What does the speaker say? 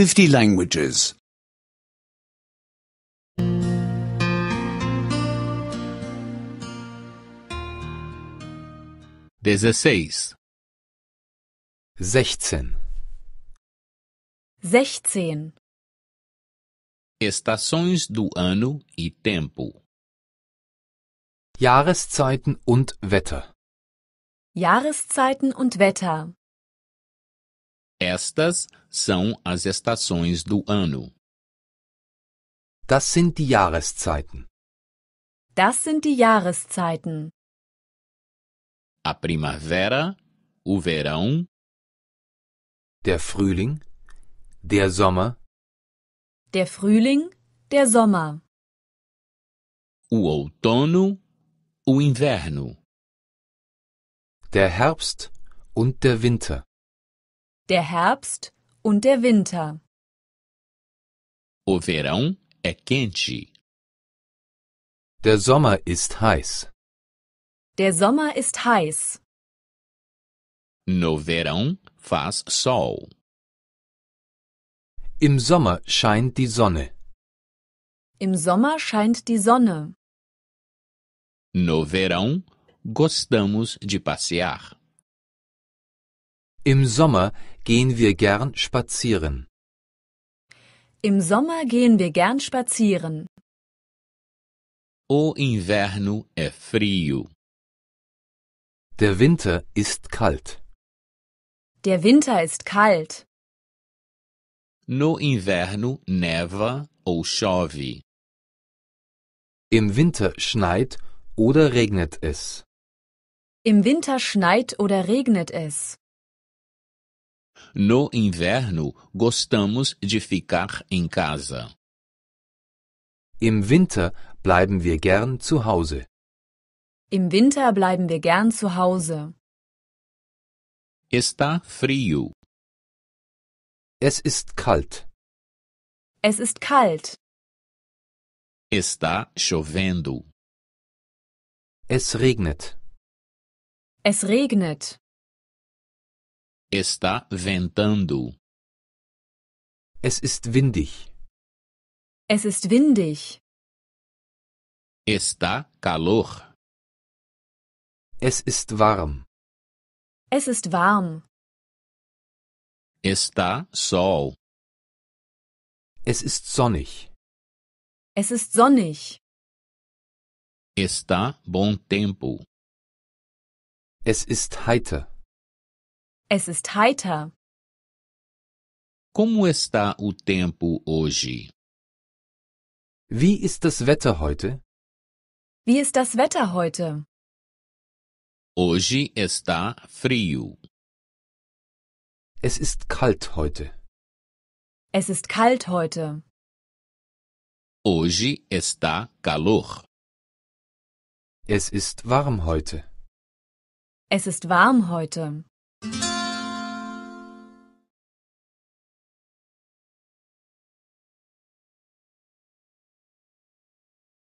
50 languages. 16. 16. 16. Estações do ano e tempo. Jahreszeiten und Wetter. Jahreszeiten und Wetter. Estas são as estações do ano. Das sind die Jahreszeiten. Das sind die Jahreszeiten. A primavera, o verão. Der Frühling, der Sommer. Der Frühling, der Sommer. O outono, o inverno. Der Herbst und der Winter der Herbst und der Winter. O verão é quente. Der Sommer ist heiß. Der Sommer ist heiß. No verão faz sol. Im Sommer scheint die Sonne. Im Sommer scheint die Sonne. No verão gostamos de passear. Im Sommer gehen wir gern spazieren. Im Sommer gehen wir gern spazieren. O inverno é frio. Der Winter ist kalt. Der Winter ist kalt. No inverno neva ou chove. Im Winter schneit oder regnet es. Im Winter schneit oder regnet es. No inverno, gostamos de ficar em casa. Im Winter bleiben wir gern zu Hause. Im Winter bleiben wir gern zu Hause. Está frio. Es ist kalt. Es ist kalt. Está chovendo. Es regnet. Es regnet. Está ventando. Es ist windig. Es ist windig. Está calor. Es ist warm. Es ist warm. Está sol. Es ist sonnig. Es ist sonnig. Está bom tempo. Es ist heiter. Es ist heiter. Como está o tempo hoje? Wie ist das Wetter heute? Wie ist das Wetter heute? Hoje está frio. Es ist kalt heute. Es ist kalt heute. Hoje está calor. Es ist warm heute. Es ist warm heute.